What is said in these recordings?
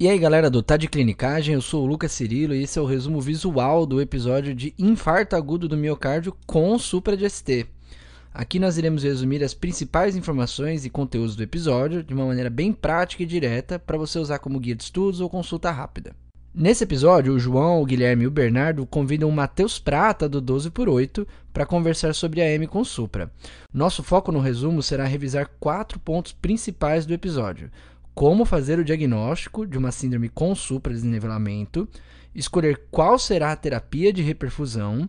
E aí galera do Tá de Clinicagem, eu sou o Lucas Cirilo e esse é o resumo visual do episódio de Infarto Agudo do Miocárdio com Supra dst Aqui nós iremos resumir as principais informações e conteúdos do episódio de uma maneira bem prática e direta para você usar como guia de estudos ou consulta rápida. Nesse episódio, o João, o Guilherme e o Bernardo convidam o Matheus Prata, do 12x8, para conversar sobre a M com Supra. Nosso foco no resumo será revisar quatro pontos principais do episódio: como fazer o diagnóstico de uma síndrome com supra-desnivelamento, escolher qual será a terapia de reperfusão,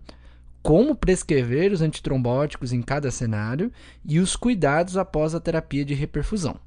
como prescrever os antitrombóticos em cada cenário e os cuidados após a terapia de reperfusão.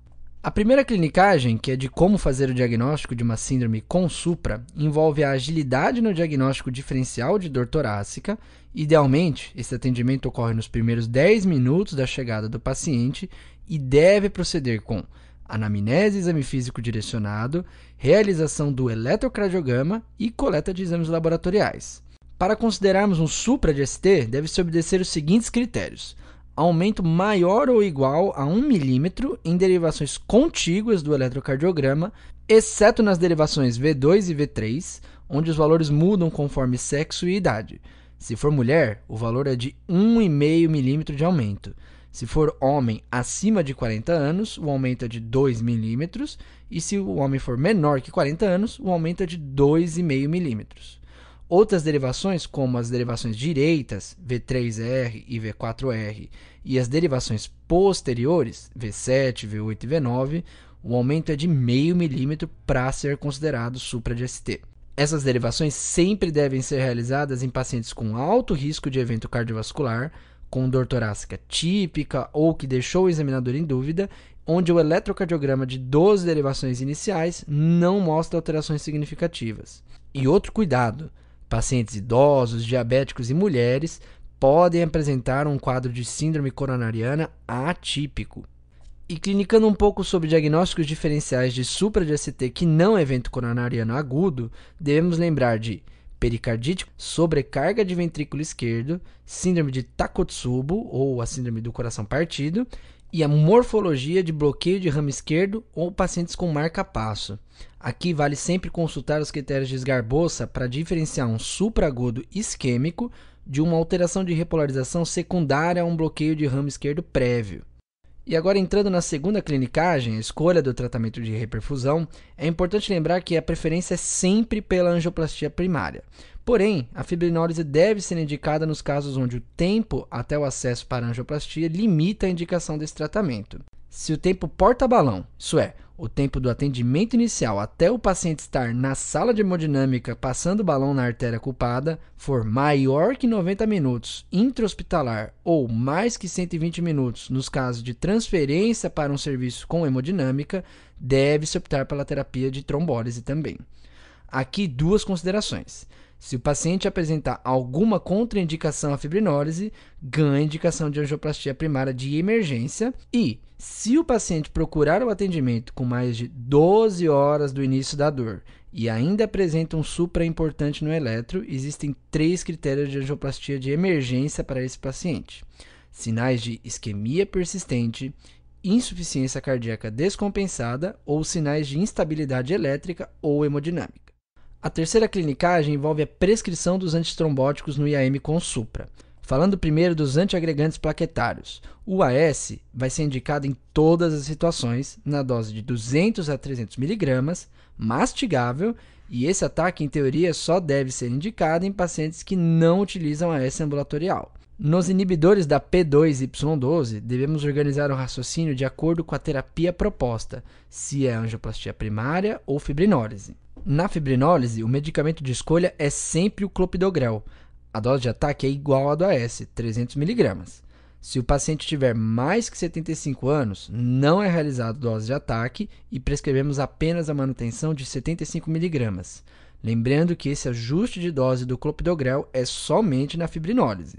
A primeira clinicagem, que é de como fazer o diagnóstico de uma síndrome com supra, envolve a agilidade no diagnóstico diferencial de dor torácica. Idealmente, esse atendimento ocorre nos primeiros 10 minutos da chegada do paciente e deve proceder com anamnese, exame físico direcionado, realização do eletrocardiograma e coleta de exames laboratoriais. Para considerarmos um supra-GST, deve-se obedecer os seguintes critérios: aumento maior ou igual a 1 milímetro em derivações contíguas do eletrocardiograma, exceto nas derivações V2 e V3, onde os valores mudam conforme sexo e idade. Se for mulher, o valor é de 1,5 milímetro de aumento. Se for homem acima de 40 anos, o aumento é de 2 milímetros, e se o homem for menor que 40 anos, o aumento é de 2,5 milímetros. Outras derivações, como as derivações direitas, V3R e V4R, e as derivações posteriores, V7, V8 e V9, o aumento é de meio milímetro para ser considerado supra de ST. Essas derivações sempre devem ser realizadas em pacientes com alto risco de evento cardiovascular, com dor torácica típica ou que deixou o examinador em dúvida, onde o eletrocardiograma de 12 derivações iniciais não mostra alterações significativas. E outro cuidado: pacientes idosos, diabéticos e mulheres podem apresentar um quadro de síndrome coronariana atípico. E clinicando um pouco sobre diagnósticos diferenciais de supra-DST que não é evento coronariano agudo, devemos lembrar de pericardite, sobrecarga de ventrículo esquerdo, síndrome de Takotsubo ou a síndrome do coração partido e a morfologia de bloqueio de ramo esquerdo ou pacientes com marca-passo. Aqui vale sempre consultar os critérios de esgarboça para diferenciar um supragudo isquêmico de uma alteração de repolarização secundária a um bloqueio de ramo esquerdo prévio. E agora entrando na segunda clinicagem, a escolha do tratamento de reperfusão, é importante lembrar que a preferência é sempre pela angioplastia primária. Porém, a fibrinólise deve ser indicada nos casos onde o tempo até o acesso para a angioplastia limita a indicação desse tratamento se o tempo porta-balão, isso é, o tempo do atendimento inicial até o paciente estar na sala de hemodinâmica passando o balão na artéria culpada, for maior que 90 minutos intra-hospitalar ou mais que 120 minutos nos casos de transferência para um serviço com hemodinâmica, deve-se optar pela terapia de trombólise também. Aqui duas considerações. Se o paciente apresentar alguma contraindicação à fibrinólise, ganha indicação de angioplastia primária de emergência. E, se o paciente procurar o atendimento com mais de 12 horas do início da dor e ainda apresenta um supra importante no eletro, existem três critérios de angioplastia de emergência para esse paciente: sinais de isquemia persistente, insuficiência cardíaca descompensada ou sinais de instabilidade elétrica ou hemodinâmica. A terceira clinicagem envolve a prescrição dos antitrombóticos no IAM com supra. Falando primeiro dos antiagregantes plaquetários, o AS vai ser indicado em todas as situações, na dose de 200 a 300 mg, mastigável, e esse ataque, em teoria, só deve ser indicado em pacientes que não utilizam AS ambulatorial. Nos inibidores da P2Y12, devemos organizar o raciocínio de acordo com a terapia proposta, se é angioplastia primária ou fibrinólise. Na fibrinólise, o medicamento de escolha é sempre o clopidogrel. A dose de ataque tá é igual à do AS, 300mg. Se o paciente tiver mais que 75 anos, não é realizado dose de ataque e prescrevemos apenas a manutenção de 75mg. Lembrando que esse ajuste de dose do clopidogrel é somente na fibrinólise.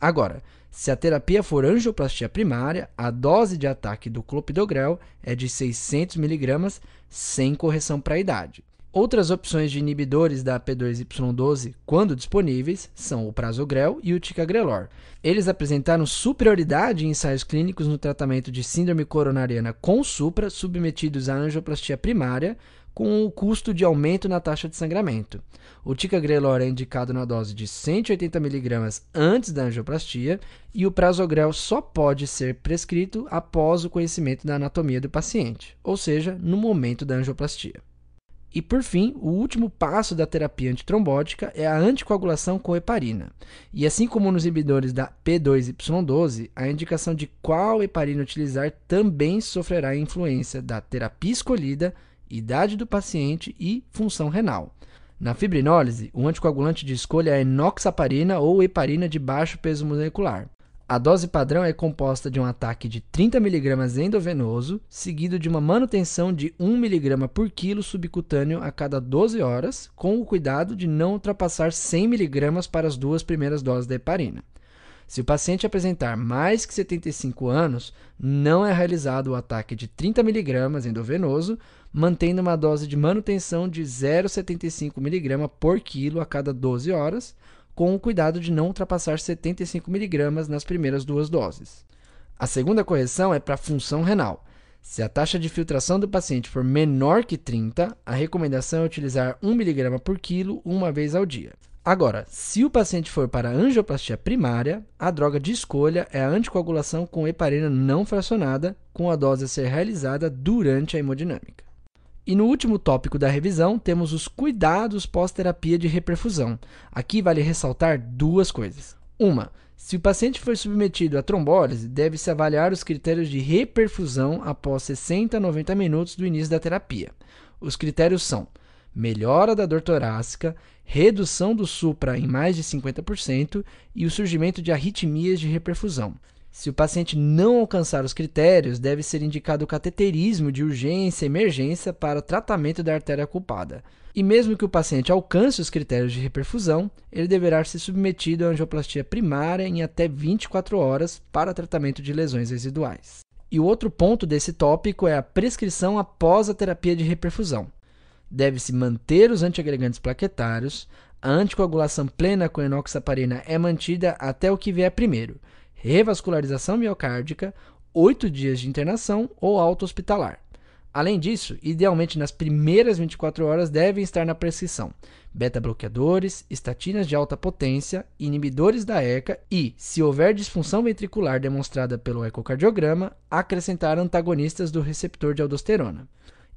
Agora, se a terapia for angioplastia primária, a dose de ataque do clopidogrel é de 600mg sem correção para a idade. Outras opções de inibidores da P2Y12, quando disponíveis, são o prasugrel e o ticagrelor. Eles apresentaram superioridade em ensaios clínicos no tratamento de síndrome coronariana com supra submetidos à angioplastia primária, com o custo de aumento na taxa de sangramento. O ticagrelor é indicado na dose de 180 mg antes da angioplastia e o prasugrel só pode ser prescrito após o conhecimento da anatomia do paciente, ou seja, no momento da angioplastia. E por fim, o último passo da terapia antitrombótica é a anticoagulação com heparina. E assim como nos inibidores da P2Y12, a indicação de qual heparina utilizar também sofrerá influência da terapia escolhida, idade do paciente e função renal. Na fibrinólise, o anticoagulante de escolha é enoxaparina ou heparina de baixo peso molecular. A dose padrão é composta de um ataque de 30 mg endovenoso, seguido de uma manutenção de 1 mg por quilo subcutâneo a cada 12 horas, com o cuidado de não ultrapassar 100 mg para as duas primeiras doses da heparina. Se o paciente apresentar mais que 75 anos, não é realizado o ataque de 30 mg endovenoso, mantendo uma dose de manutenção de 0,75 mg por quilo a cada 12 horas, com o cuidado de não ultrapassar 75 mg nas primeiras duas doses. A segunda correção é para a função renal. Se a taxa de filtração do paciente for menor que 30, a recomendação é utilizar 1 mg por quilo uma vez ao dia. Agora, se o paciente for para angioplastia primária, a droga de escolha é a anticoagulação com heparina não fracionada, com a dose a ser realizada durante a hemodinâmica. E no último tópico da revisão, temos os cuidados pós-terapia de reperfusão. Aqui vale ressaltar duas coisas. Uma, se o paciente for submetido a trombólise, deve-se avaliar os critérios de reperfusão após 60 a 90 minutos do início da terapia. Os critérios são melhora da dor torácica, redução do supra em mais de 50% e o surgimento de arritmias de reperfusão. Se o paciente não alcançar os critérios, deve ser indicado o cateterismo de urgência e emergência para tratamento da artéria culpada. E mesmo que o paciente alcance os critérios de reperfusão, ele deverá ser submetido à angioplastia primária em até 24 horas para tratamento de lesões residuais. E o outro ponto desse tópico é a prescrição após a terapia de reperfusão. Deve-se manter os antiagregantes plaquetários, a anticoagulação plena com enoxaparina é mantida até o que vier primeiro, revascularização miocárdica, 8 dias de internação ou auto-hospitalar. Além disso, idealmente nas primeiras 24 horas devem estar na prescrição beta-bloqueadores, estatinas de alta potência, inibidores da ECA e, se houver disfunção ventricular demonstrada pelo ecocardiograma, acrescentar antagonistas do receptor de aldosterona.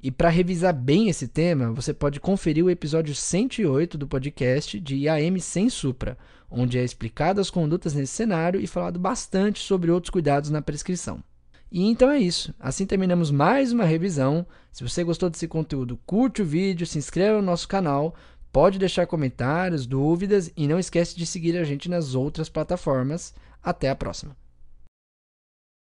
E para revisar bem esse tema, você pode conferir o episódio 108 do podcast de IAM sem Supra, onde é explicado as condutas nesse cenário e falado bastante sobre outros cuidados na prescrição. E então é isso. Assim terminamos mais uma revisão. Se você gostou desse conteúdo, curte o vídeo, se inscreva no nosso canal, pode deixar comentários, dúvidas e não esquece de seguir a gente nas outras plataformas. Até a próxima.